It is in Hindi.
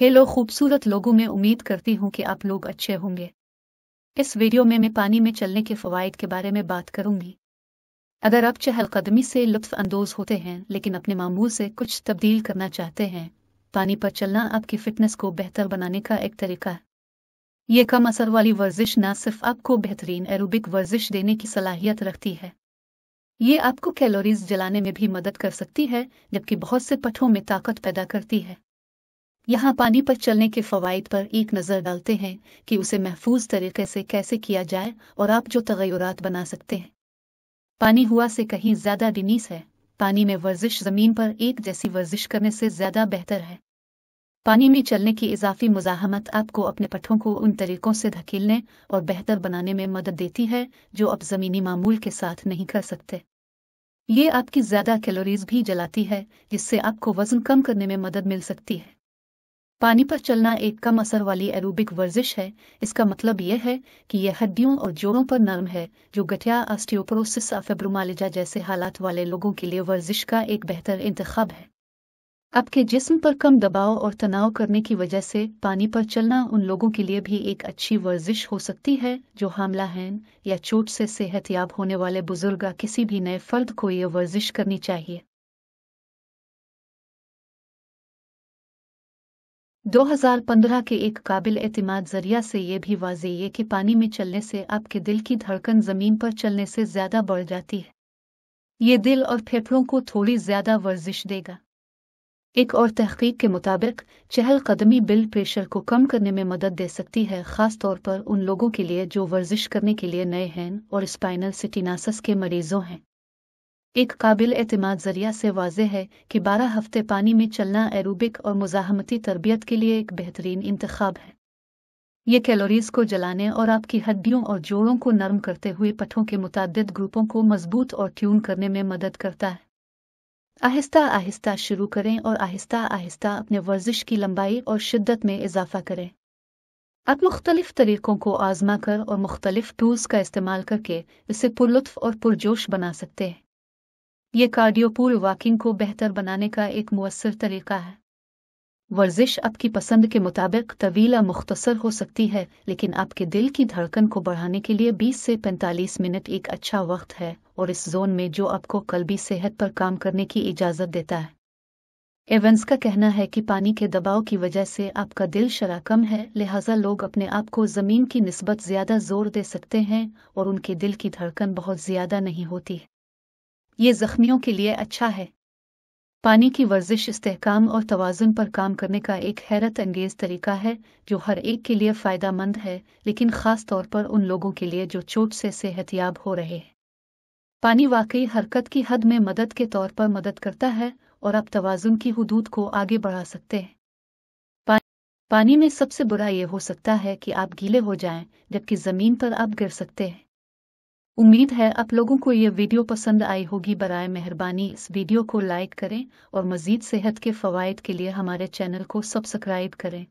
हेलो खूबसूरत लोगों में उम्मीद करती हूँ कि आप लोग अच्छे होंगे इस वीडियो में मैं पानी में चलने के फ़वाद के बारे में बात करूंगी अगर आप चहलकदमी से लुत्फानंदोज होते हैं लेकिन अपने मामूल से कुछ तब्दील करना चाहते हैं पानी पर चलना आपकी फ़िटनेस को बेहतर बनाने का एक तरीका है ये कम असर वाली वर्जिश न सिर्फ आपको बेहतरीन एरोबिक वर्जिश देने की सलाहियत रखती है ये आपको कैलोरीज जलाने में भी मदद कर सकती है जबकि बहुत से पठों में ताकत पैदा करती है यहाँ पानी पर चलने के फ़वाद पर एक नज़र डालते हैं कि उसे महफूज तरीके से कैसे किया जाए और आप जो तगैरत बना सकते हैं पानी हुआ से कहीं ज़्यादा डिनीस है पानी में वर्जिश ज़मीन पर एक जैसी वर्जिश करने से ज़्यादा बेहतर है पानी में चलने की इजाफी मुजाहमत आपको अपने पठों को उन तरीकों से धकेलने और बेहतर बनाने में मदद देती है जो आप ज़मीनी मामूल के साथ नहीं कर सकते ये आपकी ज़्यादा कैलोरीज भी जलाती है जिससे आपको वज़न कम करने में मदद मिल सकती है पानी पर चलना एक कम असर वाली एरोबिक वर्जिश है इसका मतलब यह है कि यह हड्डियों और जोड़ों पर नरम है जो गठिया आस्टियोप्रोसिस अफेब्रोमालिजा जैसे हालात वाले लोगों के लिए वर्जिश का एक बेहतर इंतखब है आपके जिस्म पर कम दबाव और तनाव करने की वजह से पानी पर चलना उन लोगों के लिए भी एक अच्छी वर्जिश हो सकती है जो हामला हैं या चोट से सेहतयाब होने वाले बुजुर्ग किसी भी नए फर्द को यह वर्जिश करनी चाहिए 2015 के एक काबिल एतमाद जरिया से ये भी वाजे है कि पानी में चलने से आपके दिल की धड़कन ज़मीन पर चलने से ज़्यादा बढ़ जाती है ये दिल और फेफड़ों को थोड़ी ज़्यादा वर्जिश देगा एक और तहकीक के मुताबिक चहलकदमी बिल प्रेशर को कम करने में मदद दे सकती है खास तौर पर उन लोगों के लिए जो वर्जिश करने के लिए नए हैं और स्पाइनल सिटिनासस के मरीजों हैं एक काबिल एतमाद जरिया से वाज है कि बारह हफ्ते पानी में चलना एरोबिक और मुजाहमती तरबियत के लिए एक बेहतरीन इंतखब है ये कैलोरीज को जलाने और आपकी हड्डियों और जोड़ों को नरम करते हुए पठों के मुतद ग्रुपों को मजबूत और ट्यून करने में मदद करता है आहिस्ता आहिस्ता शुरू करें और आहिस्ता आहिस्ता अपने वर्जिश की लंबाई और शिद्दत में इजाफा करें आप मुख्तलिफ तरीक़ों को आजमा कर और मुख्तलिफ टूल्स का इस्तेमाल करके इसे पुरलुत्फ और पुरजोश बना सकते हैं ये कार्डियोपूल वॉकिंग को बेहतर बनाने का एक मवसर तरीका है वर्जिश आपकी पसंद के मुताबिक तवीला मुख्तसर हो सकती है लेकिन आपके दिल की धड़कन को बढ़ाने के लिए 20 से 45 मिनट एक अच्छा वक्त है और इस जोन में जो आपको भी सेहत पर काम करने की इजाज़त देता है एवंस का कहना है कि पानी के दबाव की वजह से आपका दिल शरा कम है लिहाजा लोग अपने आप को ज़मीन की नस्बत ज़्यादा जोर दे सकते हैं और उनके दिल की धड़कन बहुत ज़्यादा नहीं होती है ये जख्मियों के लिए अच्छा है पानी की वर्जिश इस्तेकाम और तोज़ुन पर काम करने का एक हैरत अंगेज तरीका है जो हर एक के लिए फ़ायदा मंद है लेकिन ख़ास तौर पर उन लोगों के लिए जो चोट से सेहतियाब हो रहे हैं पानी वाकई हरकत की हद में मदद के तौर पर मदद करता है और आप तोज़ुन की हदूद को आगे बढ़ा सकते हैं पानी में सबसे बुरा ये हो सकता है कि आप गीले हो जाएं, जबकि ज़मीन पर आप गिर सकते हैं उम्मीद है आप लोगों को ये वीडियो पसंद आई होगी बरए मेहरबानी इस वीडियो को लाइक करें और मज़ीद सेहत के फ़वाद के लिए हमारे चैनल को सब्सक्राइब करें